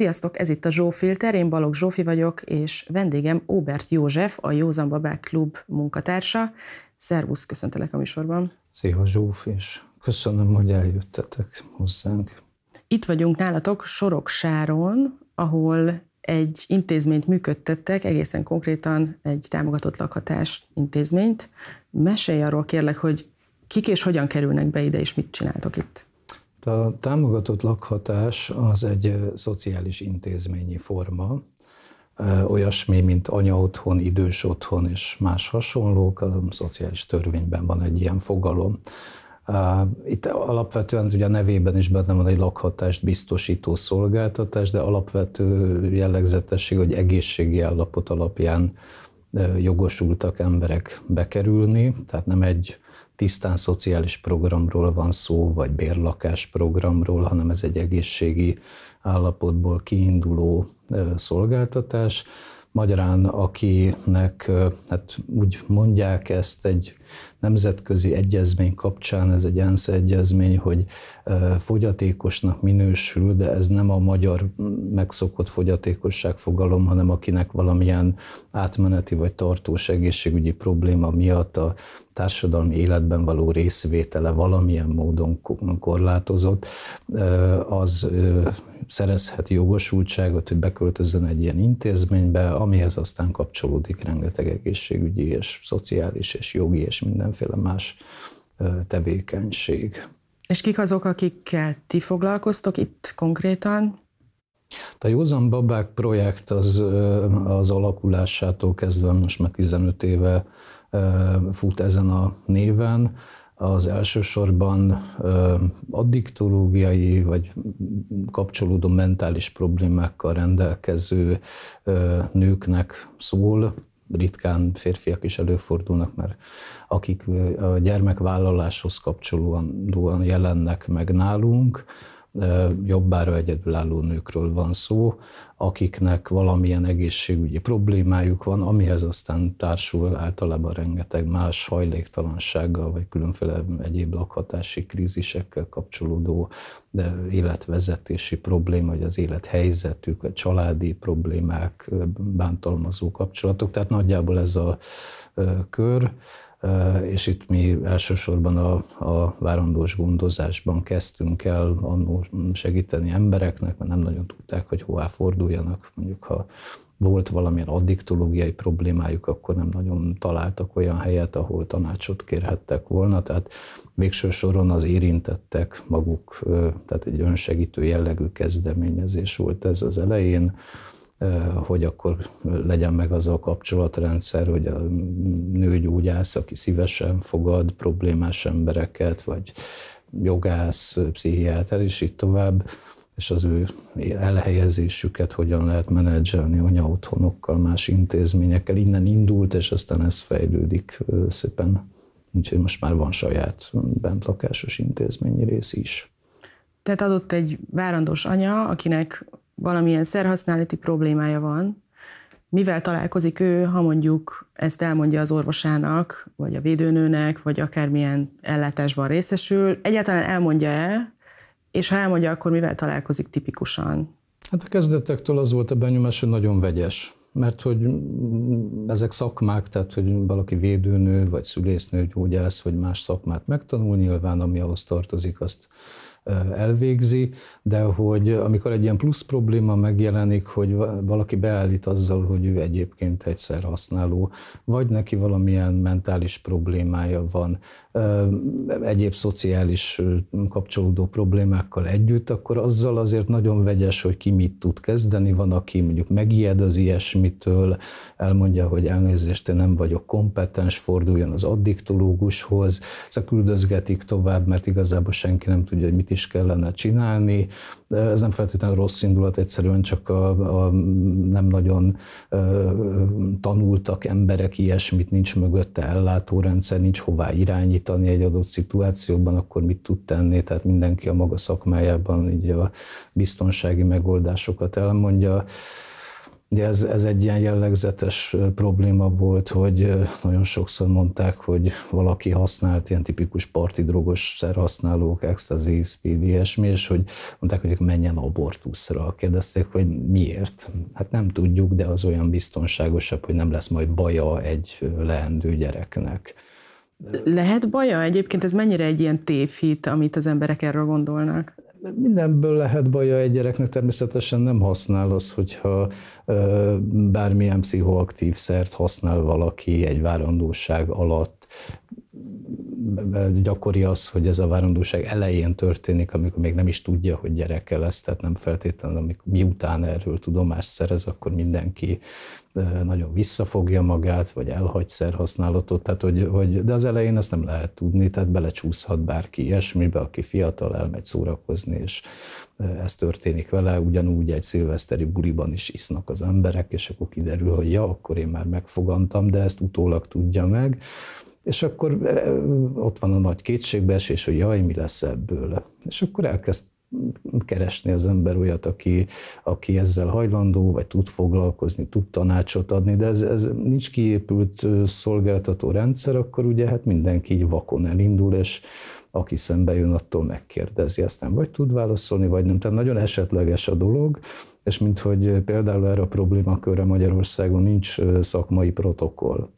Sziasztok, ez itt a Zsófilter, én Balogh Zsófi vagyok, és vendégem Óbert József, a Józan Babák Klub munkatársa. Szervusz, köszöntelek a műsorban. Szia Zsóf, és köszönöm, hogy eljöttetek hozzánk. Itt vagyunk nálatok Soroksáron, ahol egy intézményt működtettek, egészen konkrétan egy támogatott lakhatás intézményt. Mesélj arról kérlek, hogy kik és hogyan kerülnek be ide, és mit csináltok itt? A támogatott lakhatás az egy szociális intézményi forma, olyasmi, mint anyaotthon, idős otthon és más hasonlók, a szociális törvényben van egy ilyen fogalom. Itt alapvetően ugye a nevében is benne van egy lakhatást biztosító szolgáltatás, de alapvető jellegzetesség, hogy egészségi állapot alapján jogosultak emberek bekerülni, tehát nem egy tisztán szociális programról van szó, vagy bérlakás programról, hanem ez egy egészségi állapotból kiinduló szolgáltatás. Magyarán, akinek, hát úgy mondják ezt egy nemzetközi egyezmény kapcsán, ez egy ENSZ egyezmény, hogy fogyatékosnak minősül, de ez nem a magyar megszokott fogyatékosság fogalom, hanem akinek valamilyen átmeneti vagy tartós egészségügyi probléma miatt a társadalmi életben való részvétele valamilyen módon korlátozott, az szerezhet jogosultságot, hogy beköltözzön egy ilyen intézménybe, amihez aztán kapcsolódik rengeteg egészségügyi és szociális és jogi és mindenféle más tevékenység. És kik azok, akikkel ti foglalkoztok itt konkrétan? A Józan Babák projekt az, az alakulásától kezdve most már 15 éve fut ezen a néven, az elsősorban addiktológiai vagy kapcsolódó mentális problémákkal rendelkező nőknek szól, ritkán férfiak is előfordulnak, mert akik a gyermekvállaláshoz kapcsolódóan jelennek meg nálunk, jobbára egyedülálló nőkről van szó, akiknek valamilyen egészségügyi problémájuk van, amihez aztán társul általában rengeteg más hajléktalansággal, vagy különféle egyéb lakhatási krízisekkel kapcsolódó de életvezetési probléma, vagy az élethelyzetük, a családi problémák, bántalmazó kapcsolatok, tehát nagyjából ez a kör és itt mi elsősorban a, a várandós gondozásban kezdtünk el annól segíteni embereknek, mert nem nagyon tudták, hogy hová forduljanak, mondjuk ha volt valamilyen addiktológiai problémájuk, akkor nem nagyon találtak olyan helyet, ahol tanácsot kérhettek volna, tehát végső soron az érintettek maguk, tehát egy önsegítő jellegű kezdeményezés volt ez az elején, hogy akkor legyen meg az a kapcsolatrendszer, hogy a nőgyógyász, aki szívesen fogad problémás embereket, vagy jogász, pszichiáter, és így tovább, és az ő elhelyezésüket hogyan lehet menedzselni anya otthonokkal, más intézményekkel. Innen indult, és aztán ez fejlődik szépen. Úgyhogy most már van saját bentlakásos intézményi rész is. Tehát adott egy várandós anya, akinek valamilyen szerhasználati problémája van, mivel találkozik ő, ha mondjuk ezt elmondja az orvosának, vagy a védőnőnek, vagy akármilyen ellátásban részesül, egyáltalán elmondja-e, és ha elmondja, akkor mivel találkozik tipikusan? Hát a kezdetektől az volt a benyomás, hogy nagyon vegyes mert hogy ezek szakmák, tehát hogy valaki védőnő, vagy szülésznő, gyógyász, vagy más szakmát megtanul, nyilván ami ahhoz tartozik, azt elvégzi, de hogy amikor egy ilyen plusz probléma megjelenik, hogy valaki beállít azzal, hogy ő egyébként egyszer használó, vagy neki valamilyen mentális problémája van, egyéb szociális kapcsolódó problémákkal együtt, akkor azzal azért nagyon vegyes, hogy ki mit tud kezdeni. Van, aki mondjuk megijed az ilyesmitől, elmondja, hogy elnézést, én nem vagyok kompetens, forduljon az addiktológushoz, szóval küldözgetik tovább, mert igazából senki nem tudja, hogy mit is kellene csinálni. Ez nem feltétlenül rossz indulat, egyszerűen csak a, a nem nagyon e, tanultak emberek ilyesmit, nincs mögötte ellátórendszer, nincs hová irányítani egy adott szituációban, akkor mit tud tenni, tehát mindenki a maga szakmájában így a biztonsági megoldásokat elmondja. Ugye ez, ez egy ilyen jellegzetes probléma volt, hogy nagyon sokszor mondták, hogy valaki használt ilyen tipikus parti drogos szerhasználók, ecstasy, speed, ilyesmi, és hogy mondták, hogy menjen abortuszra. Kérdezték, hogy miért? Hát nem tudjuk, de az olyan biztonságosabb, hogy nem lesz majd baja egy leendő gyereknek. Lehet baja? Egyébként ez mennyire egy ilyen tévhit, amit az emberek erről gondolnak? Mindenből lehet baja egy gyereknek, természetesen nem használ az, hogyha bármilyen pszichoaktív szert használ valaki egy várandóság alatt, gyakori az, hogy ez a várandóság elején történik, amikor még nem is tudja, hogy gyereke lesz, tehát nem feltétlenül, amikor miután erről tudomást szerez, akkor mindenki nagyon visszafogja magát, vagy elhagy szerhasználatot, tehát hogy, hogy, de az elején ezt nem lehet tudni, tehát belecsúszhat bárki ilyesmibe, aki fiatal, elmegy szórakozni, és ez történik vele, ugyanúgy egy szilveszteri buliban is isznak az emberek, és akkor kiderül, hogy ja, akkor én már megfogantam, de ezt utólag tudja meg. És akkor e, e, ott van a nagy kétségbeesés, hogy jaj, mi lesz ebből. És akkor elkezd keresni az ember olyat, aki, aki ezzel hajlandó, vagy tud foglalkozni, tud tanácsot adni, de ez, ez nincs kiépült szolgáltató rendszer, akkor ugye hát mindenki így vakon elindul, és aki szembe jön, attól megkérdezi, aztán vagy tud válaszolni, vagy nem. Tehát nagyon esetleges a dolog, és minthogy például erre a problémakörre Magyarországon nincs szakmai protokoll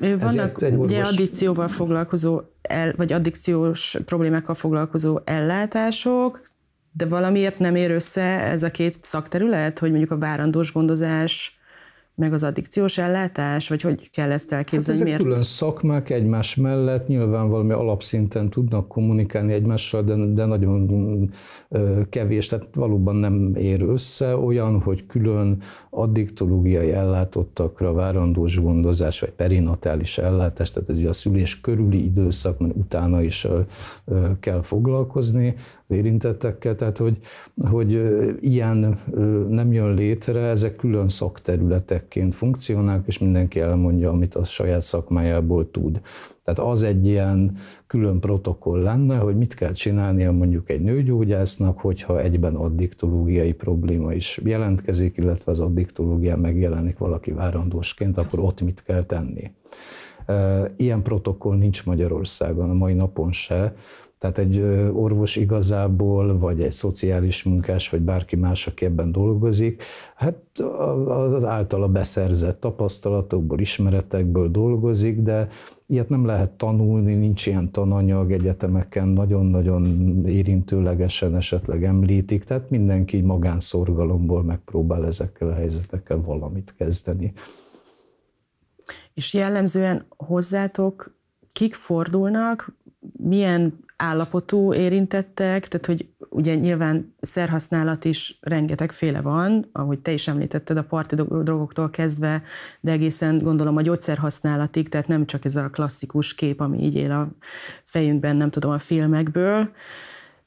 vannak egy orvos... ugye addikcióval foglalkozó, el, vagy addikciós problémákkal foglalkozó ellátások, de valamiért nem ér össze ez a két szakterület, hogy mondjuk a várandós gondozás meg az addikciós ellátás, vagy hogy kell ezt elképzelni? Hát ezek miért? külön szakmák egymás mellett, nyilván valami alapszinten tudnak kommunikálni egymással, de, de nagyon kevés, tehát valóban nem ér össze olyan, hogy külön addiktológiai ellátottakra várandós gondozás, vagy perinatális ellátás, tehát ez ugye a szülés körüli időszak, mert utána is kell foglalkozni, érintettekkel, tehát hogy, hogy ilyen nem jön létre, ezek külön szakterületekként funkcionálnak, és mindenki elmondja, amit a saját szakmájából tud. Tehát az egy ilyen külön protokoll lenne, hogy mit kell csinálnia mondjuk egy nőgyógyásznak, hogyha egyben addiktológiai probléma is jelentkezik, illetve az addiktológián megjelenik valaki várandósként, akkor ott mit kell tenni. Ilyen protokoll nincs Magyarországon a mai napon se, tehát egy orvos igazából, vagy egy szociális munkás, vagy bárki más, aki ebben dolgozik, hát az általa beszerzett tapasztalatokból, ismeretekből dolgozik, de ilyet nem lehet tanulni, nincs ilyen tananyag egyetemeken, nagyon-nagyon érintőlegesen esetleg említik, tehát mindenki magánszorgalomból megpróbál ezekkel a helyzetekkel valamit kezdeni. És jellemzően hozzátok kik fordulnak, milyen állapotú érintettek, tehát hogy ugye nyilván szerhasználat is rengeteg féle van, ahogy te is említetted, a parti drogoktól kezdve, de egészen gondolom a gyógyszerhasználatig, tehát nem csak ez a klasszikus kép, ami így él a fejünkben, nem tudom, a filmekből.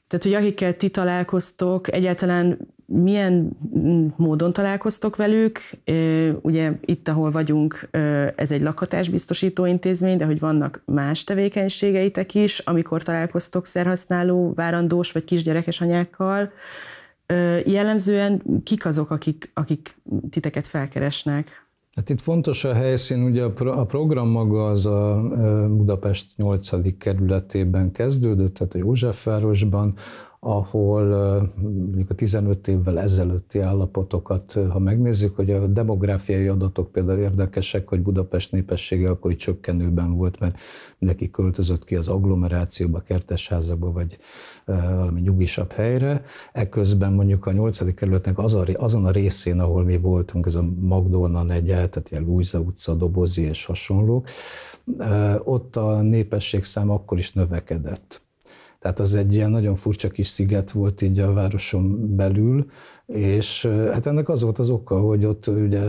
Tehát, hogy akikkel ti találkoztok, egyáltalán milyen mm, módon találkoztok velük? Ugye itt, ahol vagyunk, ez egy lakhatásbiztosító intézmény, de hogy vannak más tevékenységeitek is, amikor találkoztok szerhasználó, várandós vagy kisgyerekes anyákkal. Jellemzően kik azok, akik, akik titeket felkeresnek? Hát itt fontos a helyszín, ugye a, pro, a program maga az a Budapest 8. kerületében kezdődött, tehát a Józsefvárosban, ahol mondjuk a 15 évvel ezelőtti állapotokat, ha megnézzük, hogy a demográfiai adatok például érdekesek, hogy Budapest népessége akkor csökkenőben volt, mert neki költözött ki az agglomerációba, kertesházakba, vagy valami nyugisabb helyre. Ekközben mondjuk a 8. kerületnek az a, azon a részén, ahol mi voltunk, ez a Magdolna negyel, tehát ilyen Lújza utca, Dobozi és hasonlók, ott a népesség szám akkor is növekedett. Tehát az egy ilyen nagyon furcsa kis sziget volt így a városon belül, és hát ennek az volt az oka, hogy ott ugye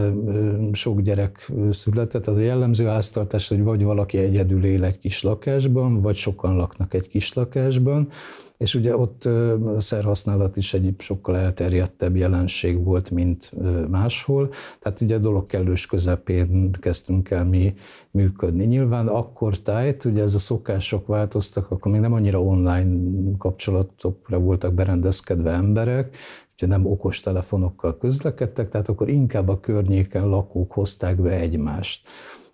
sok gyerek született, az a jellemző háztartás, hogy vagy valaki egyedül él egy kis lakásban, vagy sokan laknak egy kis lakásban, és ugye ott a szerhasználat is egy sokkal elterjedtebb jelenség volt, mint máshol. Tehát ugye a dolog kellős közepén kezdtünk el mi működni. Nyilván akkor tájt, ugye ez a szokások változtak, akkor még nem annyira online kapcsolatokra voltak berendezkedve emberek, hogyha nem okos telefonokkal közlekedtek, tehát akkor inkább a környéken lakók hozták be egymást.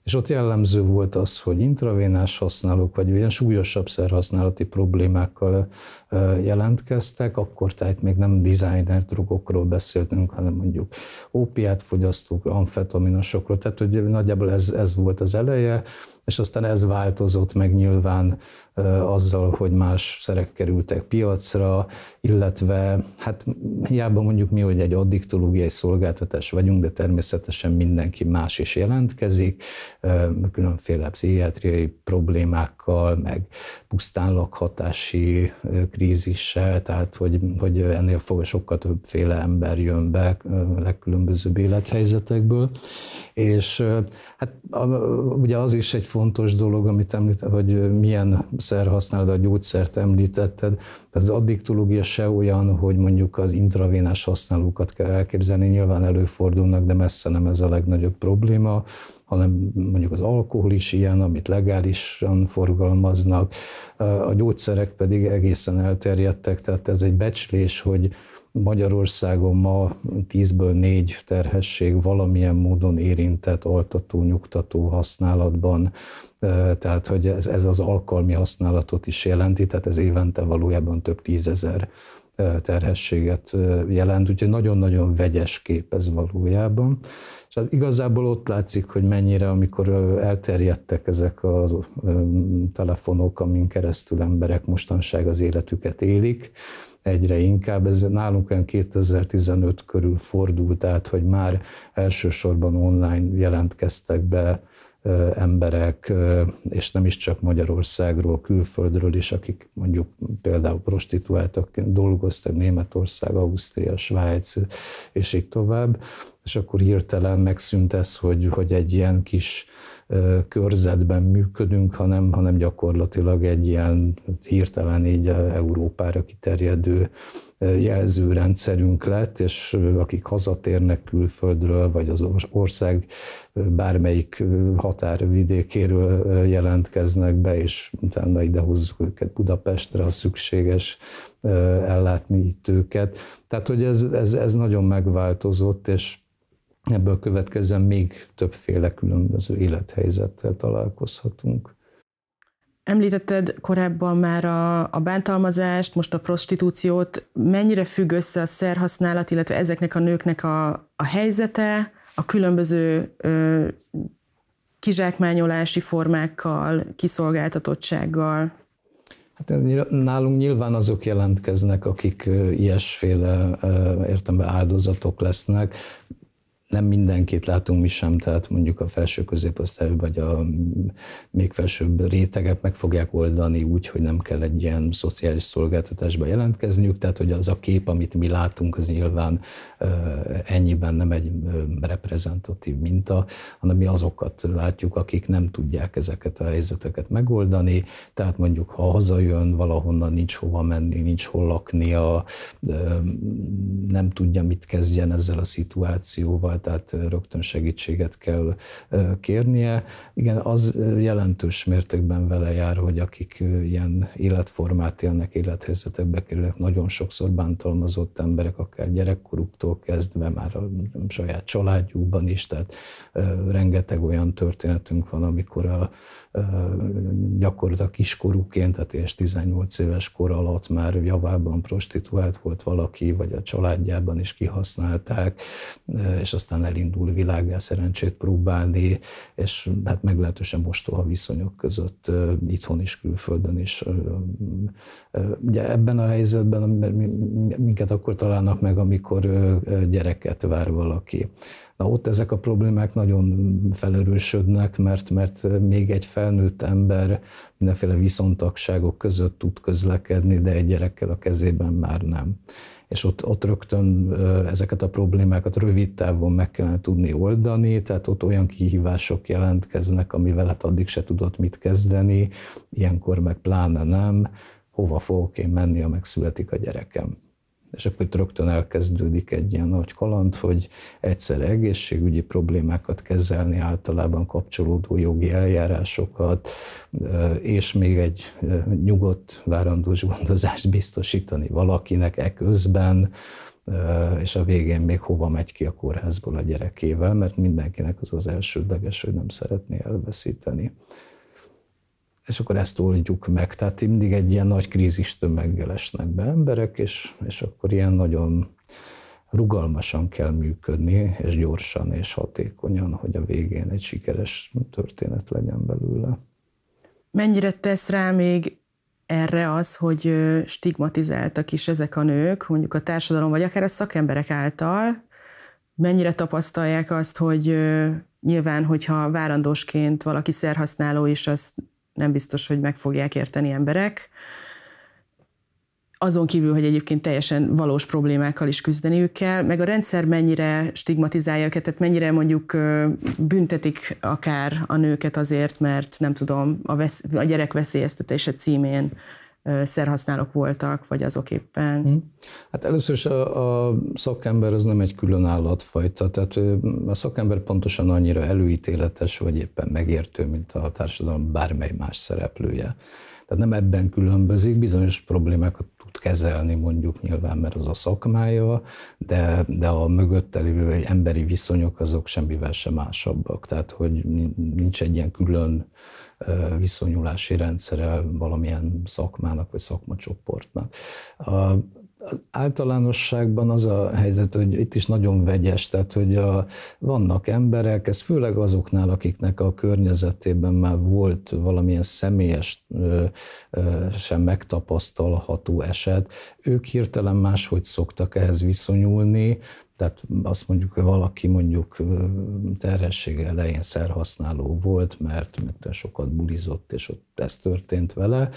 És ott jellemző volt az, hogy intravénás használók, vagy olyan súlyosabb szerhasználati problémákkal jelentkeztek, akkor tehát még nem designer drogokról beszéltünk, hanem mondjuk ópiát fogyasztók, amfetaminosokról, tehát hogy nagyjából ez, ez volt az eleje, és aztán ez változott meg nyilván azzal, hogy más szerek kerültek piacra, illetve hát hiába mondjuk mi, hogy egy addiktológiai szolgáltatás vagyunk, de természetesen mindenki más is jelentkezik, különféle pszichiátriai problémákkal, meg pusztán lakhatási krízissel, tehát hogy, hogy ennél fog sokkal többféle ember jön be legkülönbözőbb élethelyzetekből, és hát ugye az is egy fontos dolog, amit említ, hogy milyen szerhasználat, a gyógyszert említetted, tehát az addiktológia se olyan, hogy mondjuk az intravénás használókat kell elképzelni, nyilván előfordulnak, de messze nem ez a legnagyobb probléma, hanem mondjuk az alkohol is ilyen, amit legálisan forgalmaznak, a gyógyszerek pedig egészen elterjedtek, tehát ez egy becslés, hogy Magyarországon ma 10-ből 4 terhesség valamilyen módon érintett altató, nyugtató használatban, tehát hogy ez, ez az alkalmi használatot is jelenti, tehát ez évente valójában több tízezer terhességet jelent, úgyhogy nagyon-nagyon vegyes kép ez valójában. És hát igazából ott látszik, hogy mennyire, amikor elterjedtek ezek a telefonok, amin keresztül emberek mostanság az életüket élik, egyre inkább. Ez nálunk olyan 2015 körül fordult át, hogy már elsősorban online jelentkeztek be emberek, és nem is csak Magyarországról, külföldről is, akik mondjuk például prostituáltakként dolgoztak, Németország, Ausztria, Svájc, és így tovább, és akkor hirtelen megszűnt ez, hogy, hogy egy ilyen kis körzetben működünk, hanem, hanem gyakorlatilag egy ilyen hirtelen így Európára kiterjedő jelzőrendszerünk lett, és akik hazatérnek külföldről, vagy az ország bármelyik határvidékéről jelentkeznek be, és utána ide hozzuk őket Budapestre, ha szükséges ellátni itt őket. Tehát, hogy ez, ez, ez nagyon megváltozott, és ebből következően még többféle különböző élethelyzettel találkozhatunk. Említetted korábban már a, a bántalmazást, most a prostitúciót. Mennyire függ össze a szerhasználat, illetve ezeknek a nőknek a, a helyzete, a különböző ö, kizsákmányolási formákkal, kiszolgáltatottsággal? Hát nálunk nyilván azok jelentkeznek, akik ilyesféle értemben áldozatok lesznek nem mindenkit látunk mi sem, tehát mondjuk a felső középosztály vagy a még felsőbb rétegek meg fogják oldani úgy, hogy nem kell egy ilyen szociális szolgáltatásba jelentkezniük, tehát hogy az a kép, amit mi látunk, az nyilván ennyiben nem egy reprezentatív minta, hanem mi azokat látjuk, akik nem tudják ezeket a helyzeteket megoldani, tehát mondjuk ha hazajön, valahonnan nincs hova menni, nincs hol laknia, nem tudja, mit kezdjen ezzel a szituációval, tehát rögtön segítséget kell kérnie. Igen, az jelentős mértékben vele jár, hogy akik ilyen életformát élnek, élethelyzetekbe kerülnek, nagyon sokszor bántalmazott emberek, akár gyerekkoruktól kezdve, már a saját családjukban is, tehát rengeteg olyan történetünk van, amikor a, gyakorlatilag kiskorúként, tehát és 18 éves kor alatt már javában prostituált volt valaki, vagy a családjában is kihasználták, és aztán aztán elindul világgá szerencsét próbálni, és hát meglehetősen mostoha viszonyok között itthon is, külföldön is. Ugye ebben a helyzetben minket akkor találnak meg, amikor gyereket vár valaki. Na ott ezek a problémák nagyon felerősödnek, mert, mert még egy felnőtt ember mindenféle viszontagságok között tud közlekedni, de egy gyerekkel a kezében már nem és ott, ott rögtön ezeket a problémákat rövid távon meg kellene tudni oldani, tehát ott olyan kihívások jelentkeznek, amivel hát addig se tudott mit kezdeni, ilyenkor meg pláne nem, hova fogok én menni, ha megszületik a gyerekem és akkor itt rögtön elkezdődik egy ilyen nagy kaland, hogy egyszer egészségügyi problémákat kezelni, általában kapcsolódó jogi eljárásokat, és még egy nyugodt várandós gondozást biztosítani valakinek e közben, és a végén még hova megy ki a kórházból a gyerekével, mert mindenkinek az az elsődleges, hogy nem szeretné elveszíteni és akkor ezt oldjuk meg. Tehát mindig egy ilyen nagy krízis tömeggel esnek be emberek, és, és akkor ilyen nagyon rugalmasan kell működni, és gyorsan és hatékonyan, hogy a végén egy sikeres történet legyen belőle. Mennyire tesz rá még erre az, hogy stigmatizáltak is ezek a nők, mondjuk a társadalom, vagy akár a szakemberek által, mennyire tapasztalják azt, hogy nyilván, hogyha várandósként valaki szerhasználó is, az nem biztos, hogy meg fogják érteni emberek. Azon kívül, hogy egyébként teljesen valós problémákkal is küzdeniük kell, meg a rendszer mennyire stigmatizálja őket, tehát mennyire mondjuk büntetik akár a nőket azért, mert nem tudom, a, vesz- a gyerek veszélyeztetése címén szerhasználók voltak, vagy azok éppen? Hm. Hát először is a, a szakember az nem egy külön állatfajta, tehát a szakember pontosan annyira előítéletes, vagy éppen megértő, mint a társadalom bármely más szereplője. Tehát nem ebben különbözik, bizonyos problémákat tud kezelni mondjuk nyilván, mert az a szakmája, de, de a mögötte lévő emberi viszonyok azok semmivel sem másabbak. Tehát, hogy nincs egy ilyen külön viszonyulási rendszere valamilyen szakmának vagy szakmacsoportnak. Az általánosságban az a helyzet, hogy itt is nagyon vegyes, tehát hogy a, vannak emberek, ez főleg azoknál, akiknek a környezetében már volt valamilyen személyes, ö, ö, sem megtapasztalható eset, ők hirtelen máshogy szoktak ehhez viszonyulni, tehát azt mondjuk, hogy valaki mondjuk terhessége elején szerhasználó volt, mert, mert sokat bulizott, és ott ez történt vele,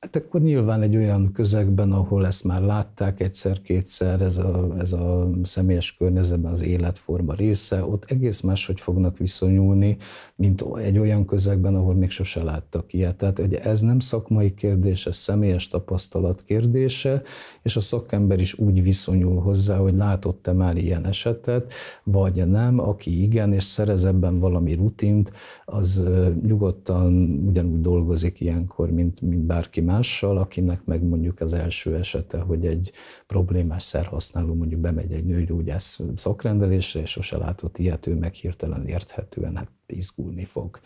Hát akkor nyilván egy olyan közegben, ahol ezt már látták egyszer-kétszer, ez a, ez a személyes környezetben az életforma része, ott egész máshogy fognak viszonyulni, mint egy olyan közegben, ahol még sose láttak ilyet. Tehát ugye ez nem szakmai kérdés, ez személyes tapasztalat kérdése, és a szakember is úgy viszonyul hozzá, hogy látott-e már ilyen esetet, vagy nem, aki igen, és szerez ebben valami rutint, az nyugodtan ugyanúgy dolgozik ilyenkor, mint, mint bárki egymással, akinek meg mondjuk az első esete, hogy egy problémás szerhasználó mondjuk bemegy egy nőgyógyász szakrendelésre, és sose látott ilyet, ő meg hirtelen érthetően hát izgulni fog.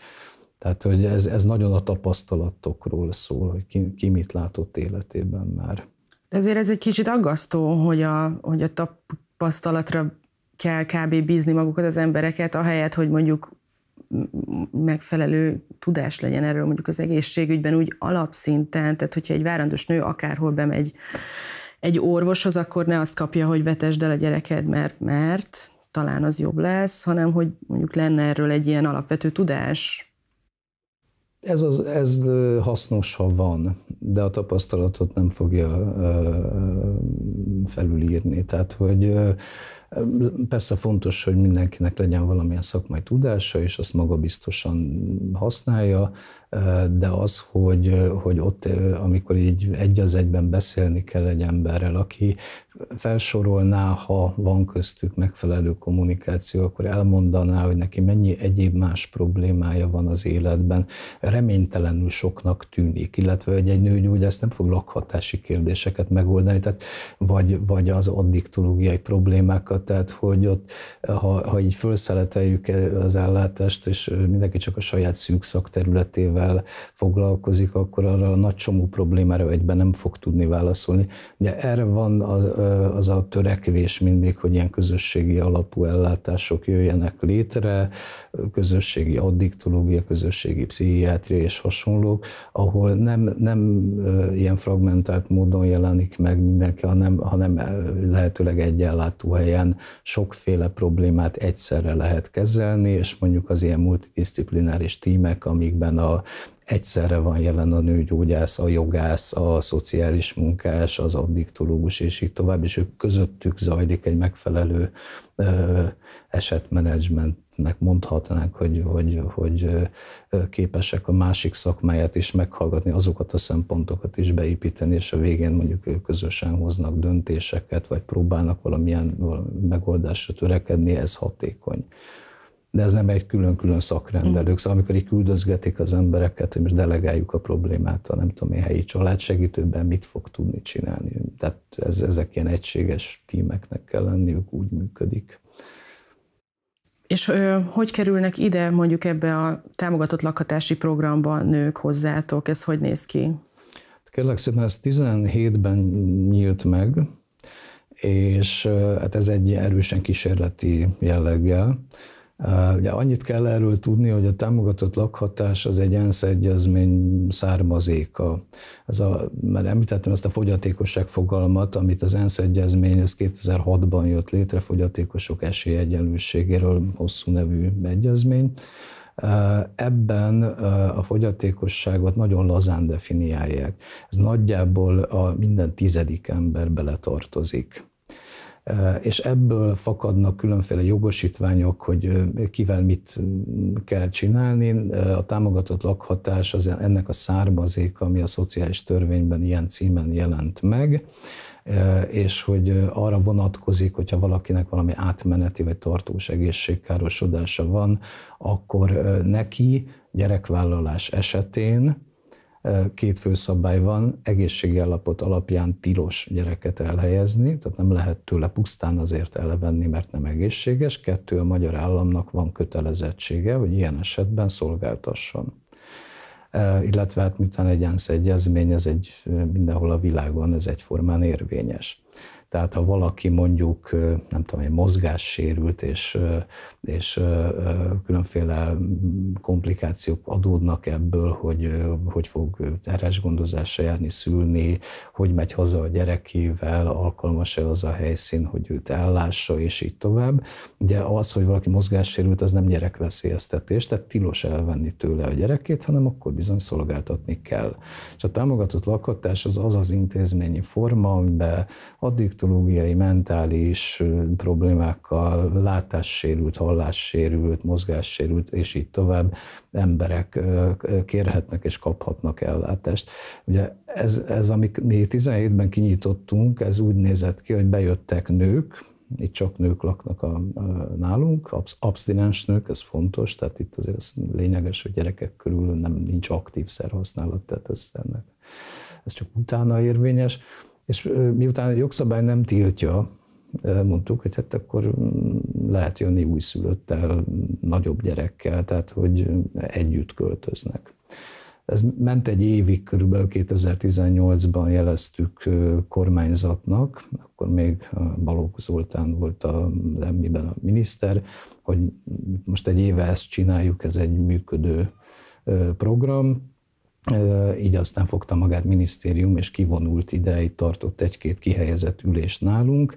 Tehát, hogy ez, ez nagyon a tapasztalatokról szól, hogy ki, ki mit látott életében már. Ezért ez egy kicsit aggasztó, hogy a, hogy a tapasztalatra kell kb. bízni magukat az embereket, ahelyett, hogy mondjuk megfelelő tudás legyen erről mondjuk az egészségügyben úgy alapszinten, tehát hogyha egy várandós nő akárhol bemegy egy orvoshoz, akkor ne azt kapja, hogy vetesd el a gyereked, mert, mert talán az jobb lesz, hanem hogy mondjuk lenne erről egy ilyen alapvető tudás, ez, az, ez hasznos, ha van, de a tapasztalatot nem fogja felülírni. Tehát, hogy persze fontos, hogy mindenkinek legyen valamilyen szakmai tudása, és azt maga biztosan használja, de az, hogy, hogy ott, amikor így egy az egyben beszélni kell egy emberrel, aki felsorolná, ha van köztük megfelelő kommunikáció, akkor elmondaná, hogy neki mennyi egyéb más problémája van az életben, reménytelenül soknak tűnik, illetve hogy egy nőgyógyász nem fog lakhatási kérdéseket megoldani, tehát vagy, vagy az addiktológiai problémákat, tehát hogy ott, ha, ha így felszeleteljük az ellátást, és mindenki csak a saját szűk szakterületével foglalkozik, akkor arra a nagy csomó problémára egyben nem fog tudni válaszolni. Ugye erre van a, az a törekvés mindig, hogy ilyen közösségi alapú ellátások jöjjenek létre, közösségi addiktológia, közösségi pszichiátria és hasonlók, ahol nem, nem ilyen fragmentált módon jelenik meg mindenki, hanem, hanem lehetőleg ellátó helyen sokféle problémát egyszerre lehet kezelni, és mondjuk az ilyen multidisziplináris tímek, amikben a egyszerre van jelen a nőgyógyász, a jogász, a szociális munkás, az addiktológus, és így tovább, és ők közöttük zajlik egy megfelelő esetmenedzsmentnek mondhatnánk, hogy, hogy, hogy képesek a másik szakmáját is meghallgatni, azokat a szempontokat is beépíteni, és a végén mondjuk ők közösen hoznak döntéseket, vagy próbálnak valamilyen megoldásra törekedni, ez hatékony de ez nem egy külön-külön szakrendelők. Szóval amikor így küldözgetik az embereket, hogy most delegáljuk a problémát a nem tudom én helyi családsegítőben, mit fog tudni csinálni. Tehát ez, ezek ilyen egységes tímeknek kell lenniük, úgy működik. És ö, hogy kerülnek ide mondjuk ebbe a támogatott lakhatási programba nők hozzátok? Ez hogy néz ki? Hát kérlek szépen, ez 17-ben nyílt meg, és hát ez egy erősen kísérleti jelleggel Ugye annyit kell erről tudni, hogy a támogatott lakhatás az egy ENSZ egyezmény származéka. Ez a, mert említettem ezt a fogyatékosság fogalmat, amit az ENSZ egyezmény, ez 2006-ban jött létre, fogyatékosok esélyegyenlőségéről hosszú nevű egyezmény. Ebben a fogyatékosságot nagyon lazán definiálják. Ez nagyjából a minden tizedik ember beletartozik és ebből fakadnak különféle jogosítványok, hogy kivel mit kell csinálni. A támogatott lakhatás az ennek a származék, ami a szociális törvényben ilyen címen jelent meg és hogy arra vonatkozik, hogyha valakinek valami átmeneti vagy tartós egészségkárosodása van, akkor neki gyerekvállalás esetén két fő szabály van, egészségi állapot alapján tilos gyereket elhelyezni, tehát nem lehet tőle pusztán azért elevenni, mert nem egészséges. Kettő, a magyar államnak van kötelezettsége, hogy ilyen esetben szolgáltasson illetve hát miután egy ENSZ egyezmény, ez egy mindenhol a világon, ez egyformán érvényes. Tehát ha valaki mondjuk, nem tudom, egy mozgássérült, és, és különféle komplikációk adódnak ebből, hogy hogy fog terhes gondozásra járni, szülni, hogy megy haza a gyerekével, alkalmas-e az a helyszín, hogy őt ellássa, és így tovább. Ugye az, hogy valaki mozgássérült, az nem gyerekveszélyeztetés, tehát tilos elvenni tőle a gyerekét, hanem akkor bizony szolgáltatni kell. És a támogatott lakhatás az az az intézményi forma, amiben addig pszichológiai, mentális problémákkal, látássérült, hallássérült, mozgássérült, és így tovább emberek kérhetnek és kaphatnak ellátást. Ugye ez, ez amit mi 17-ben kinyitottunk, ez úgy nézett ki, hogy bejöttek nők, itt csak nők laknak a, a, nálunk, absz, abstinens nők, ez fontos, tehát itt azért az lényeges, hogy gyerekek körül nem nincs aktív szerhasználat, tehát ez, ennek, ez csak utána érvényes. És miután a jogszabály nem tiltja, mondtuk, hogy hát akkor mm, lehet jönni újszülöttel, nagyobb gyerekkel, tehát hogy együtt költöznek. Ez ment egy évig, körülbelül 2018-ban jeleztük kormányzatnak, akkor még Balogh Zoltán volt a lemmiben a miniszter, hogy most egy éve ezt csináljuk, ez egy működő program, így aztán fogta magát minisztérium, és kivonult ideig tartott egy-két kihelyezett ülést nálunk,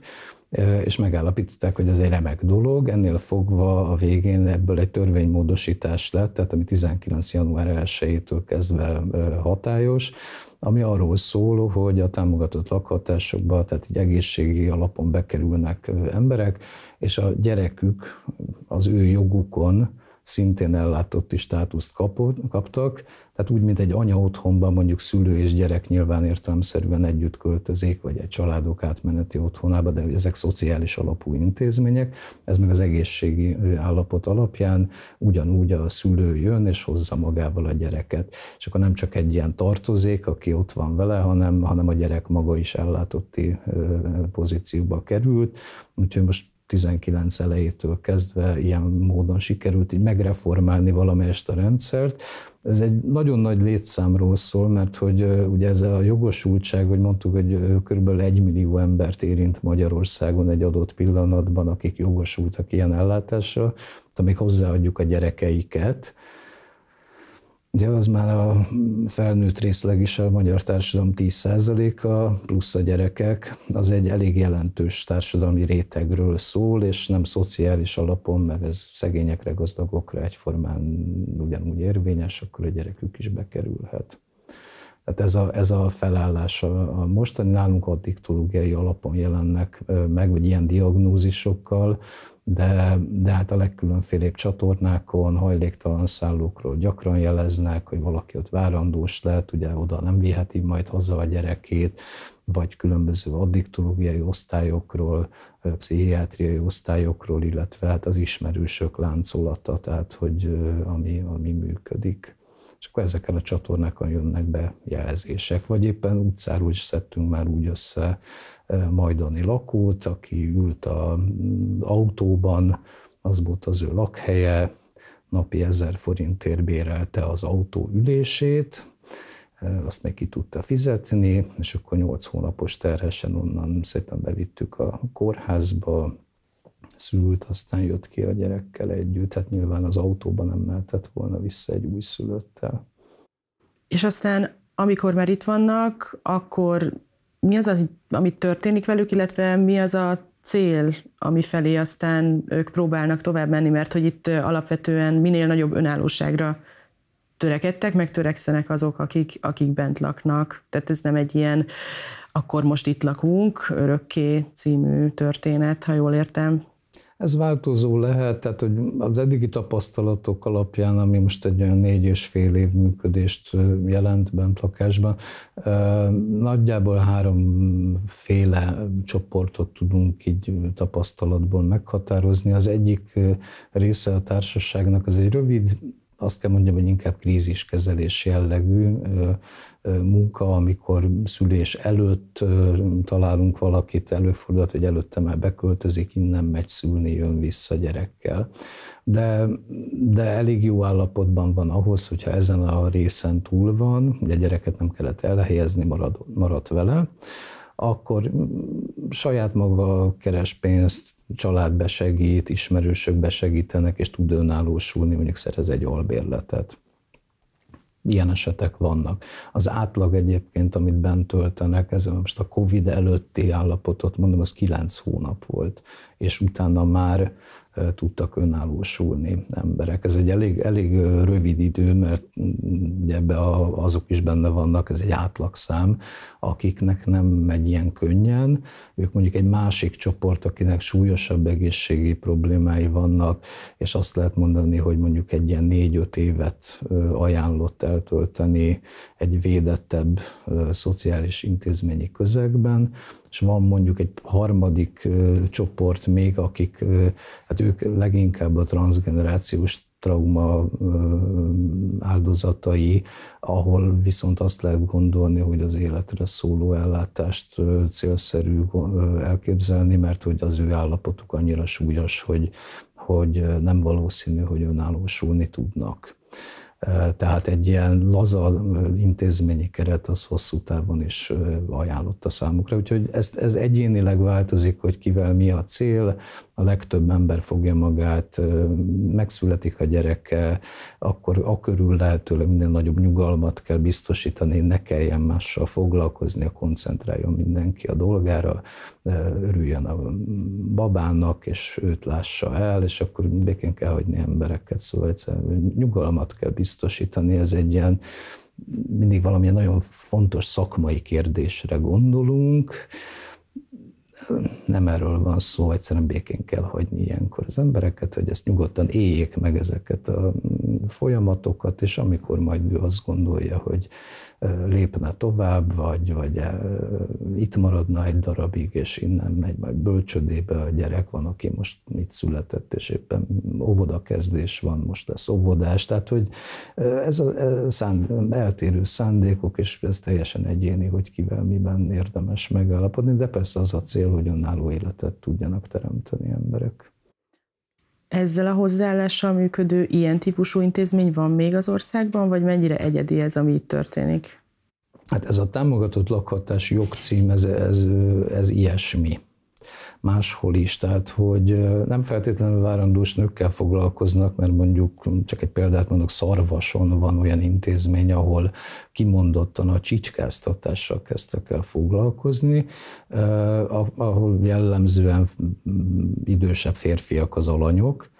és megállapították, hogy ez egy remek dolog, ennél fogva a végén ebből egy törvénymódosítás lett, tehát ami 19. január 1-től kezdve hatályos, ami arról szól, hogy a támogatott lakhatásokba, tehát egy egészségi alapon bekerülnek emberek, és a gyerekük az ő jogukon, szintén ellátotti státuszt kapott, kaptak, tehát úgy, mint egy anya otthonban mondjuk szülő és gyerek nyilván értelemszerűen együtt költözik, vagy egy családok átmeneti otthonába, de ezek szociális alapú intézmények, ez meg az egészségi állapot alapján ugyanúgy a szülő jön és hozza magával a gyereket. És akkor nem csak egy ilyen tartozék, aki ott van vele, hanem, hanem a gyerek maga is ellátotti pozícióba került, úgyhogy most 19 elejétől kezdve ilyen módon sikerült így megreformálni valamelyest a rendszert. Ez egy nagyon nagy létszámról szól, mert hogy ugye ez a jogosultság, hogy mondtuk, hogy körülbelül egy millió embert érint Magyarországon egy adott pillanatban, akik jogosultak ilyen ellátásra, de még hozzáadjuk a gyerekeiket, Ugye az már a felnőtt részleg is a magyar társadalom 10%-a, plusz a gyerekek, az egy elég jelentős társadalmi rétegről szól, és nem szociális alapon, mert ez szegényekre, gazdagokra egyformán ugyanúgy érvényes, akkor a gyerekük is bekerülhet. Tehát ez a, ez a felállás a, a mostani, nálunk addiktológiai alapon jelennek meg, vagy ilyen diagnózisokkal, de, de hát a legkülönfélébb csatornákon, hajléktalan szállókról gyakran jeleznek, hogy valaki ott várandós lett, ugye oda nem viheti majd haza a gyerekét, vagy különböző addiktológiai osztályokról, pszichiátriai osztályokról, illetve hát az ismerősök láncolata, tehát hogy ami, ami működik és akkor ezeken a csatornákon jönnek be jelzések, vagy éppen utcáról is szedtünk már úgy össze majdani lakót, aki ült az mm, autóban, az volt az ő lakhelye, napi 1000 forintért bérelte az autó ülését, azt meg ki tudta fizetni, és akkor nyolc hónapos terhesen onnan szépen bevittük a kórházba, szült, aztán jött ki a gyerekkel együtt, tehát nyilván az autóban nem mehetett volna vissza egy újszülöttel. És aztán, amikor már itt vannak, akkor mi az, amit történik velük, illetve mi az a cél, ami felé aztán ők próbálnak tovább menni, mert hogy itt alapvetően minél nagyobb önállóságra törekedtek, meg törekszenek azok, akik, akik bent laknak. Tehát ez nem egy ilyen akkor most itt lakunk, örökké című történet, ha jól értem. Ez változó lehet, tehát hogy az eddigi tapasztalatok alapján, ami most egy olyan négy és fél év működést jelent bent lakásban, nagyjából háromféle csoportot tudunk így tapasztalatból meghatározni. Az egyik része a társaságnak az egy rövid azt kell mondjam, hogy inkább kríziskezelés jellegű munka, amikor szülés előtt találunk valakit, előfordulhat, hogy előtte már beköltözik, innen megy szülni, jön vissza gyerekkel. De, de elég jó állapotban van ahhoz, hogyha ezen a részen túl van, ugye gyereket nem kellett elhelyezni, marad, maradt vele, akkor saját maga keres pénzt, család besegít, ismerősök besegítenek, és tud önállósulni, mondjuk szerez egy albérletet. Ilyen esetek vannak. Az átlag egyébként, amit bent töltenek, ez most a COVID előtti állapotot mondom, az 9 hónap volt, és utána már tudtak önállósulni emberek. Ez egy elég, elég rövid idő, mert mm, ebbe a, azok is benne vannak, ez egy átlagszám, akiknek nem megy ilyen könnyen. Ők mondjuk egy másik csoport, akinek súlyosabb egészségi problémái vannak, és azt lehet mondani, hogy mondjuk egy ilyen négy-öt évet ajánlott eltölteni egy védettebb szociális intézményi közegben, és van mondjuk egy harmadik ö, csoport még, akik, ö, hát ők leginkább a transgenerációs trauma áldozatai, ahol viszont azt lehet gondolni, hogy az életre szóló ellátást célszerű elképzelni, mert hogy az ő állapotuk annyira súlyos, hogy, hogy nem valószínű, hogy önállósulni tudnak. Tehát egy ilyen laza intézményi keret az hosszú távon is a számukra. Úgyhogy ez, ez egyénileg változik, hogy kivel mi a cél. A legtöbb ember fogja magát, megszületik a gyereke, akkor a körül lehetőleg minden nagyobb nyugalmat kell biztosítani, ne kelljen mással a koncentráljon mindenki a dolgára, örüljön a babának, és őt lássa el, és akkor békén kell hagyni embereket. Szóval egyszerűen nyugalmat kell biztosítani biztosítani, ez egy ilyen mindig valamilyen nagyon fontos szakmai kérdésre gondolunk, nem erről van szó, egyszerűen békén kell hagyni ilyenkor az embereket, hogy ezt nyugodtan éljék meg ezeket a folyamatokat, és amikor majd ő azt gondolja, hogy lépne tovább, vagy, vagy itt maradna egy darabig, és innen megy majd bölcsödébe a gyerek, van, aki most itt született, és éppen óvodakezdés van, most lesz óvodás, tehát hogy ez a szánd, eltérő szándékok, és ez teljesen egyéni, hogy kivel miben érdemes megállapodni, de persze az a cél, hogy önálló életet tudjanak teremteni emberek. Ezzel a hozzáállással működő ilyen típusú intézmény van még az országban, vagy mennyire egyedi ez, ami itt történik? Hát ez a támogatott lakhatás jogcím, ez, ez, ez ilyesmi máshol is, tehát hogy nem feltétlenül várandós nőkkel foglalkoznak, mert mondjuk csak egy példát mondok, Szarvason van olyan intézmény, ahol kimondottan a csicskáztatással kezdtek el foglalkozni, ahol jellemzően idősebb férfiak az alanyok,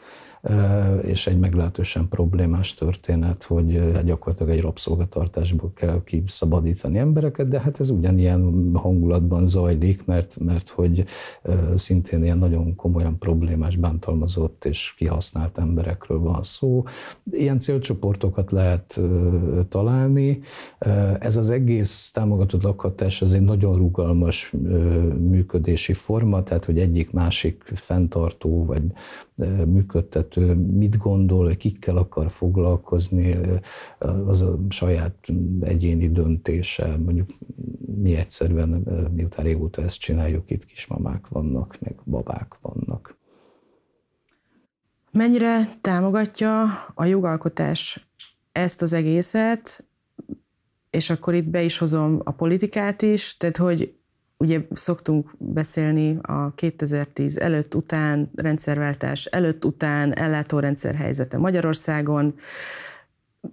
és egy meglehetősen problémás történet, hogy hát gyakorlatilag egy rabszolgatartásból kell kiszabadítani embereket, de hát ez ugyanilyen hangulatban zajlik, mert, mert hogy szintén ilyen nagyon komolyan problémás, bántalmazott és kihasznált emberekről van szó. Ilyen célcsoportokat lehet találni. Ez az egész támogatott lakhatás az egy nagyon rugalmas működési forma, tehát hogy egyik-másik fenntartó vagy működtető mit gondol, kikkel akar foglalkozni, az a saját egyéni döntése, mondjuk mi egyszerűen, miután régóta ezt csináljuk, itt kismamák vannak, meg babák vannak. Mennyire támogatja a jogalkotás ezt az egészet, és akkor itt be is hozom a politikát is, tehát hogy Ugye szoktunk beszélni a 2010 előtt, után, rendszerváltás előtt, után, ellátórendszer helyzete Magyarországon.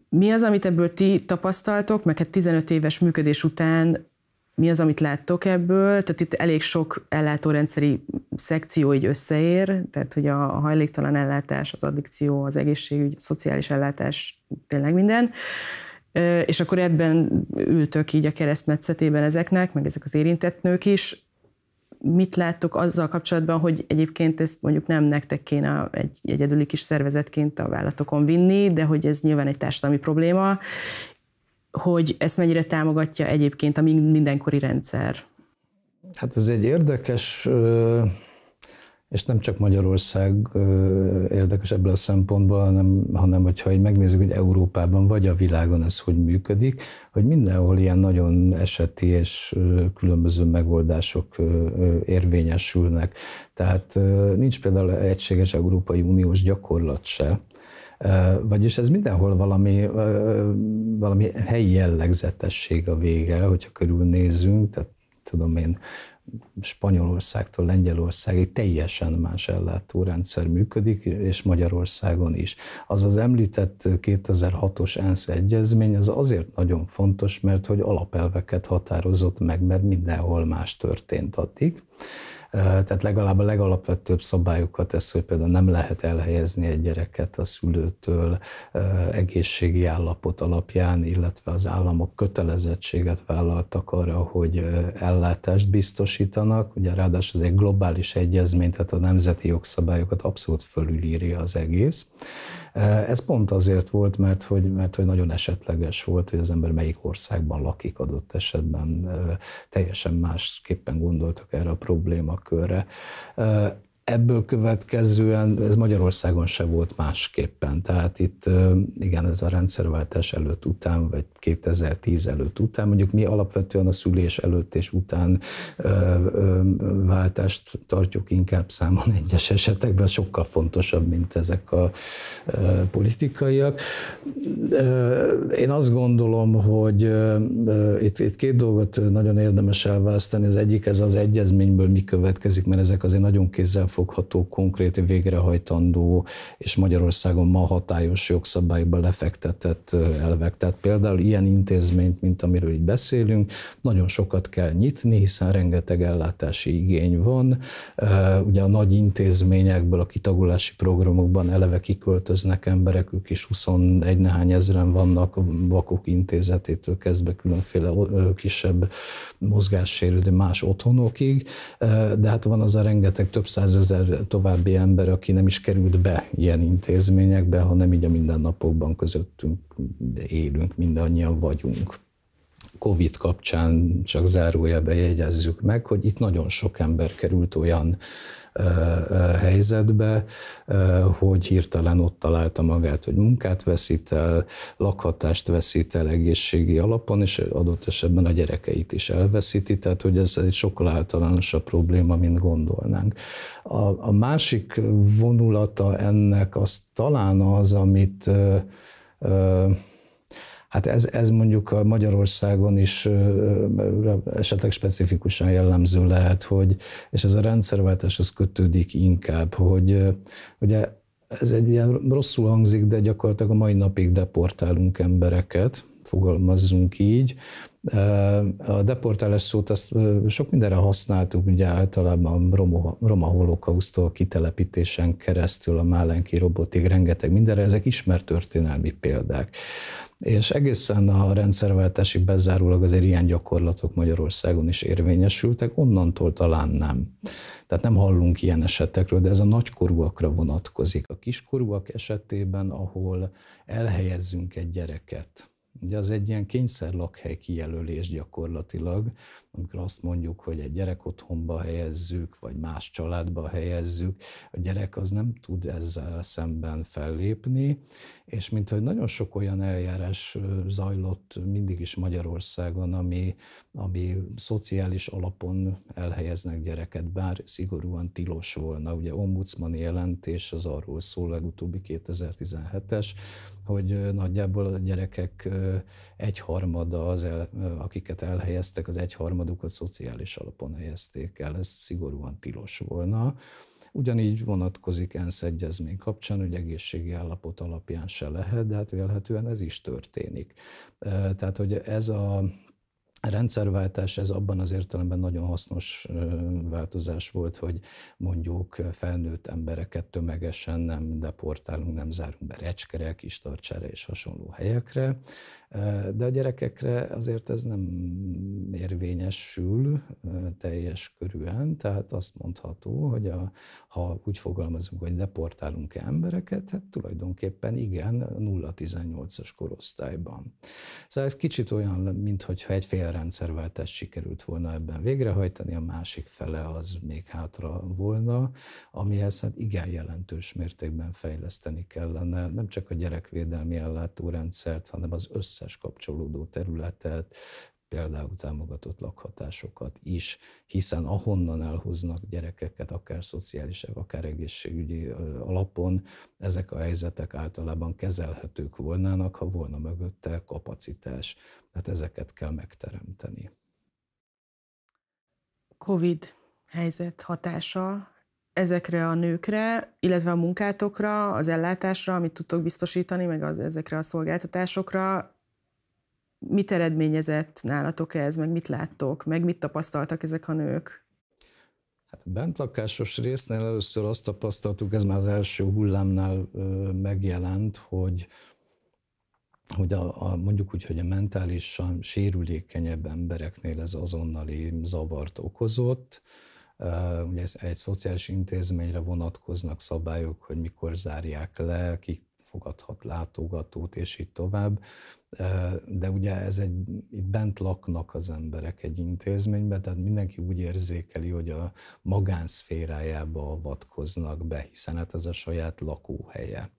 Mi az, amit ebből ti tapasztaltok, meg hát 15 éves működés után mi az, amit láttok ebből? Tehát itt elég sok ellátórendszeri szekció így összeér, tehát hogy a hajléktalan ellátás, az addikció, az egészségügy, a szociális ellátás, tényleg minden. És akkor ebben ültök így a keresztmetszetében ezeknek, meg ezek az érintett nők is. Mit láttok azzal kapcsolatban, hogy egyébként ezt mondjuk nem nektek kéne egy egyedüli kis szervezetként a vállatokon vinni, de hogy ez nyilván egy társadalmi probléma, hogy ezt mennyire támogatja egyébként a mindenkori rendszer? Hát ez egy érdekes és nem csak Magyarország érdekes ebből a szempontból, hanem, hanem hogyha hogy megnézzük, hogy Európában vagy a világon ez hogy működik, hogy mindenhol ilyen nagyon eseti és különböző megoldások érvényesülnek. Tehát nincs például egységes Európai Uniós gyakorlat se, vagyis ez mindenhol valami, valami helyi jellegzetesség a vége, hogyha körülnézünk, tehát tudom én, Spanyolországtól Lengyelországig teljesen más ellátórendszer működik, és Magyarországon is. Az az említett 2006-os ENSZ egyezmény az azért nagyon fontos, mert hogy alapelveket határozott meg, mert mindenhol más történt addig. Tehát legalább a legalapvetőbb szabályokat tesz, hogy például nem lehet elhelyezni egy gyereket a szülőtől egészségi állapot alapján, illetve az államok kötelezettséget vállaltak arra, hogy ellátást biztosítanak. Ugye ráadásul ez egy globális egyezmény, tehát a nemzeti jogszabályokat abszolút fölülírja az egész. Eh, ez pont azért volt, mert hogy, mert hogy nagyon esetleges volt, hogy az ember melyik országban lakik adott esetben. Eh, teljesen másképpen gondoltak erre a problémakörre. Eh, ebből következően ez Magyarországon se volt másképpen. Tehát itt igen, ez a rendszerváltás előtt, után, vagy 2010 előtt után, mondjuk mi alapvetően a szülés előtt és után ö, ö, váltást tartjuk inkább számon egyes esetekben, sokkal fontosabb, mint ezek a ö, politikaiak. Ö, én azt gondolom, hogy ö, itt, itt két dolgot nagyon érdemes elválasztani. Az egyik ez az egyezményből mi következik, mert ezek azért nagyon kézzelfogható, konkrét, végrehajtandó és Magyarországon ma hatályos jogszabályba lefektetett elvek. Tehát például ilyen ilyen intézményt, mint amiről így beszélünk, nagyon sokat kell nyitni, hiszen rengeteg ellátási igény van. Ugye a nagy intézményekből, a kitagulási programokban eleve kiköltöznek emberek, ők is 21 nehány ezren vannak, vakok intézetétől kezdve különféle kisebb mozgássérülő, más otthonokig, de hát van az a rengeteg több százezer további ember, aki nem is került be ilyen intézményekbe, hanem így a mindennapokban közöttünk élünk, mindannyian vagyunk. Covid kapcsán csak zárójelbe jegyezzük meg, hogy itt nagyon sok ember került olyan helyzetbe, hogy hirtelen ott találta magát, hogy munkát veszít el, lakhatást veszít el egészségi alapon, és adott esetben a gyerekeit is elveszíti, tehát hogy ez egy sokkal általánosabb probléma, mint gondolnánk. A, a másik vonulata ennek az talán az, amit Hát ez, ez mondjuk a Magyarországon is esetleg specifikusan jellemző lehet, hogy, és ez a rendszerváltáshoz kötődik inkább, hogy ugye ez egy ilyen rosszul hangzik, de gyakorlatilag a mai napig deportálunk embereket, fogalmazzunk így, a deportálás szót azt sok mindenre használtuk, ugye általában roma, roma holokausztól kitelepítésen keresztül a Málenki robotig rengeteg mindenre, ezek ismert történelmi példák. És egészen a rendszerváltási bezárólag azért ilyen gyakorlatok Magyarországon is érvényesültek, onnantól talán nem. Tehát nem hallunk ilyen esetekről, de ez a nagykorúakra vonatkozik. A kiskorúak esetében, ahol elhelyezzünk egy gyereket, Ugye az egy ilyen kényszer lakhely kijelölés gyakorlatilag, amikor azt mondjuk, hogy egy gyerek otthonba helyezzük, vagy más családba helyezzük, a gyerek az nem tud ezzel szemben fellépni, és mint hogy nagyon sok olyan eljárás zajlott mindig is Magyarországon, ami, ami szociális alapon elhelyeznek gyereket, bár szigorúan tilos volna. Ugye ombudsmani jelentés az arról szól legutóbbi 2017-es, hogy nagyjából a gyerekek egyharmada, az el, akiket elhelyeztek, az egyharmadukat szociális alapon helyezték el. Ez szigorúan tilos volna. Ugyanígy vonatkozik ENSZ egyezmény kapcsán, hogy egészségi állapot alapján se lehet, de hát vélhetően ez is történik. Tehát, hogy ez a rendszerváltás ez abban az értelemben nagyon hasznos változás volt, hogy mondjuk felnőtt embereket tömegesen nem deportálunk, nem zárunk be recskerek, tartsára és hasonló helyekre, de a gyerekekre azért ez nem érvényesül teljes körűen, tehát azt mondható, hogy a, ha úgy fogalmazunk, hogy deportálunk embereket, hát tulajdonképpen igen, 0-18-as korosztályban. Szóval ez kicsit olyan, mintha egy fél rendszerváltást sikerült volna ebben végrehajtani, a másik fele az még hátra volna, amihez hát igen jelentős mértékben fejleszteni kellene, nem csak a gyerekvédelmi ellátórendszert, hanem az összes összes kapcsolódó területet, például támogatott lakhatásokat is, hiszen ahonnan elhoznak gyerekeket, akár szociális, akár egészségügyi alapon, ezek a helyzetek általában kezelhetők volnának, ha volna mögötte kapacitás. Tehát ezeket kell megteremteni. Covid helyzet hatása ezekre a nőkre, illetve a munkátokra, az ellátásra, amit tudtok biztosítani, meg az, ezekre a szolgáltatásokra, mit eredményezett nálatok ez, meg mit láttok, meg mit tapasztaltak ezek a nők? Hát a bentlakásos résznél először azt tapasztaltuk, ez már az első hullámnál megjelent, hogy hogy a, a, mondjuk úgy, hogy a mentálisan sérülékenyebb embereknél ez azonnali zavart okozott. Uh, ugye ez egy szociális intézményre vonatkoznak szabályok, hogy mikor zárják le, kik fogadhat látogatót, és így tovább. De ugye ez egy, itt bent laknak az emberek egy intézményben, tehát mindenki úgy érzékeli, hogy a magánszférájába avatkoznak be, hiszen hát ez a saját lakóhelye.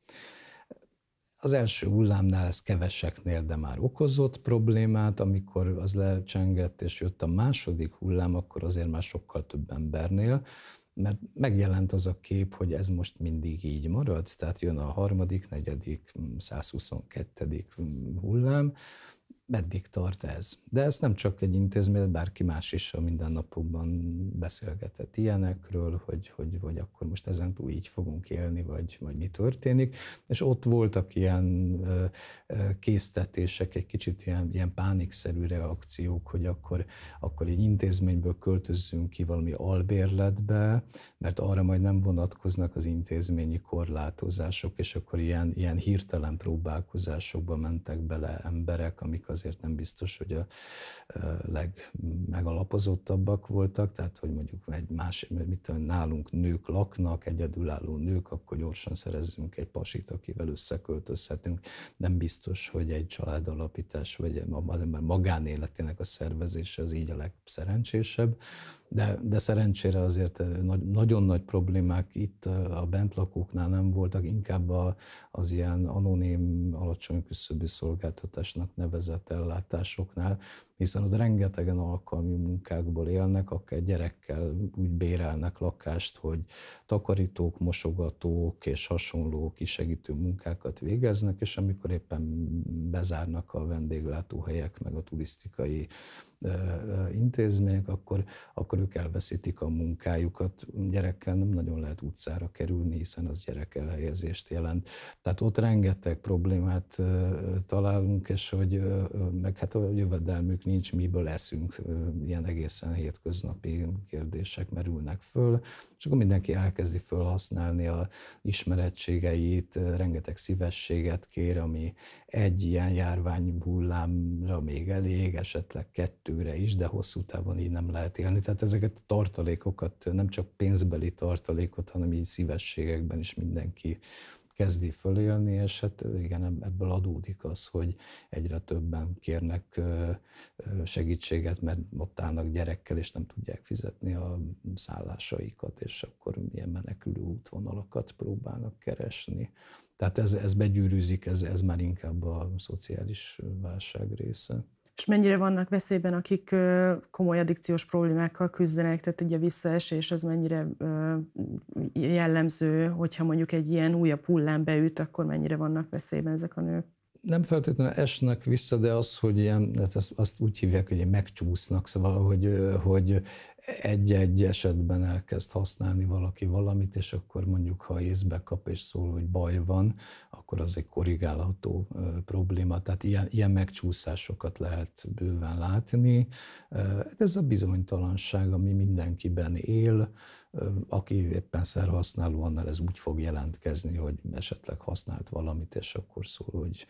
Az első hullámnál ez keveseknél, de már okozott problémát, amikor az lecsengett és jött a második hullám, akkor azért már sokkal több embernél, mert megjelent az a kép, hogy ez most mindig így marad, tehát jön a harmadik, negyedik, 122. Mm, hullám, meddig tart ez. De ez nem csak egy intézmény, bárki más is a mindennapokban beszélgetett ilyenekről, hogy, hogy, hogy akkor most ezen túl így fogunk élni, vagy, vagy mi történik. És ott voltak ilyen késztetések, egy kicsit ilyen, ilyen pánikszerű reakciók, hogy akkor, akkor egy intézményből költözzünk ki valami albérletbe, mert arra majd nem vonatkoznak az intézményi korlátozások, és akkor ilyen, ilyen hirtelen próbálkozásokba mentek bele emberek, amik azért nem biztos, hogy a legmegalapozottabbak voltak, tehát hogy mondjuk egy más, mit tudom, nálunk nők laknak, egyedülálló nők, akkor gyorsan szerezzünk egy pasit, akivel összeköltözhetünk. Nem biztos, hogy egy családalapítás vagy magánéletének a szervezése az így a legszerencsésebb, de, de szerencsére azért eh, nagy, nagyon nagy problémák itt eh, a bentlakóknál nem voltak, inkább a, az ilyen anonim, alacsony küszöbű szolgáltatásnak nevezett ellátásoknál, hiszen ott rengetegen alkalmi munkákból élnek, akár gyerekkel úgy bérelnek lakást, hogy takarítók, mosogatók és hasonló kisegítő munkákat végeznek, és amikor éppen bezárnak a vendéglátóhelyek, meg a turisztikai intézmények, akkor, akkor ők elveszítik a munkájukat. Gyerekkel nem nagyon lehet utcára kerülni, hiszen az gyerek elhelyezést jelent. Tehát ott rengeteg problémát találunk, és hogy meg hát a jövedelmük nincs, miből eszünk, ilyen egészen hétköznapi kérdések merülnek föl, és akkor mindenki elkezdi fölhasználni a ismerettségeit, rengeteg szívességet kér, ami egy ilyen járvány hullámra még elég, esetleg kettő hétfőre is, de hosszú távon így nem lehet élni. Tehát ezeket a tartalékokat, nem csak pénzbeli tartalékot, hanem így szívességekben is mindenki kezdi fölélni, és hát igen, ebből adódik az, hogy egyre többen kérnek segítséget, mert ott állnak gyerekkel, és nem tudják fizetni a szállásaikat, és akkor milyen menekülő útvonalakat próbálnak keresni. Tehát ez, ez begyűrűzik, ez, ez már inkább a szociális válság része. És mennyire vannak veszélyben, akik komoly addikciós problémákkal küzdenek, tehát ugye a visszaesés az mennyire jellemző, hogyha mondjuk egy ilyen újabb hullám beüt, akkor mennyire vannak veszélyben ezek a nők? nem feltétlenül esnek vissza, de az, hogy ilyen, hát azt, azt úgy hívják, hogy megcsúsznak, szóval, hogy, hogy egy-egy esetben elkezd használni valaki valamit, és akkor mondjuk, ha észbe kap és szól, hogy baj van, akkor az egy korrigálható probléma. Tehát ilyen, ilyen megcsúszásokat lehet bőven látni. Hát ez a bizonytalanság, ami mindenkiben él, aki éppen szerhasználó, annál ez úgy fog jelentkezni, hogy esetleg használt valamit, és akkor szól, hogy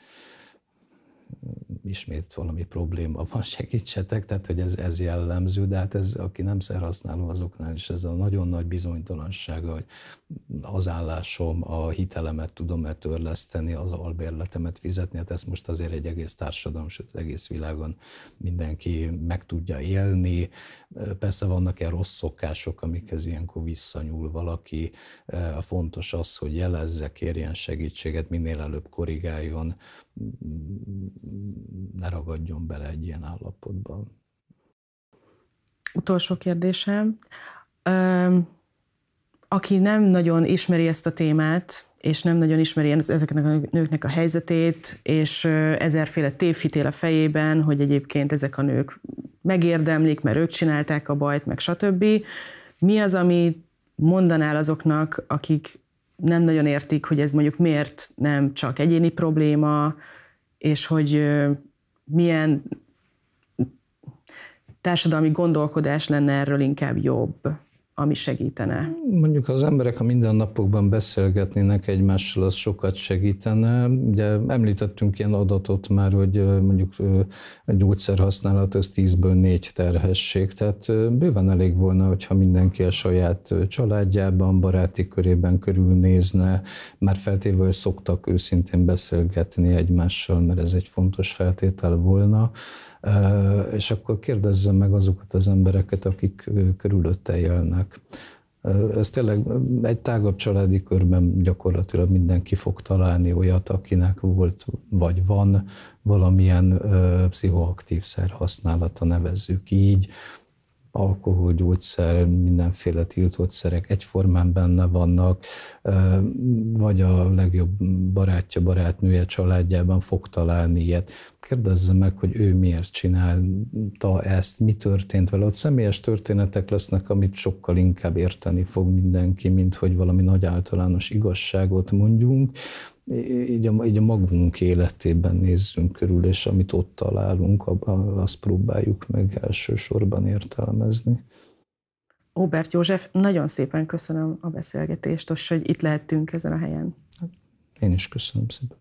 ismét valami probléma van, segítsetek, tehát hogy ez, ez jellemző, de hát ez, aki nem szerhasználó azoknál is, ez a nagyon nagy bizonytalansága, hogy az állásom, a hitelemet tudom-e törleszteni, az albérletemet fizetni, hát ezt most azért egy egész társadalom, sőt az egész világon mindenki meg tudja élni. Persze vannak ilyen rossz szokások, amikhez ilyenkor visszanyúl valaki. A Fontos az, hogy jelezze, kérjen segítséget, minél előbb korrigáljon, ne ragadjon bele egy ilyen állapotban. Utolsó kérdésem. Aki nem nagyon ismeri ezt a témát, és nem nagyon ismeri ezeknek a nőknek a helyzetét, és ezerféle tévhitél a fejében, hogy egyébként ezek a nők megérdemlik, mert ők csinálták a bajt, meg stb. Mi az, ami mondanál azoknak, akik nem nagyon értik, hogy ez mondjuk miért nem csak egyéni probléma, és hogy milyen társadalmi gondolkodás lenne erről inkább jobb ami segítene? Mondjuk, ha az emberek a mindennapokban beszélgetnének egymással, az sokat segítene. Ugye említettünk ilyen adatot már, hogy mondjuk a gyógyszerhasználat az 10-ből 4 terhesség, tehát bőven elég volna, hogyha mindenki a saját családjában, baráti körében körülnézne, már feltéve, hogy szoktak őszintén beszélgetni egymással, mert ez egy fontos feltétel volna és akkor kérdezze meg azokat az embereket, akik körülötte élnek. Ez tényleg egy tágabb családi körben gyakorlatilag mindenki fog találni olyat, akinek volt vagy van valamilyen pszichoaktív szer használata, nevezzük így, alkohol, gyógyszer, mindenféle tiltott szerek egyformán benne vannak, vagy a legjobb barátja, barátnője családjában fog találni ilyet. Kérdezze meg, hogy ő miért csinálta ezt, mi történt vele. Ott személyes történetek lesznek, amit sokkal inkább érteni fog mindenki, mint hogy valami nagy általános igazságot mondjunk, így a, így a magunk életében nézzünk körül, és amit ott találunk, azt próbáljuk meg elsősorban értelmezni. Óbert József, nagyon szépen köszönöm a beszélgetést, és hogy itt lehettünk ezen a helyen. Én is köszönöm szépen.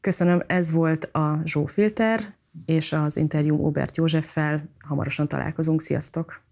Köszönöm, ez volt a Zsófilter, és az interjú Óbert Józseffel. Hamarosan találkozunk, sziasztok!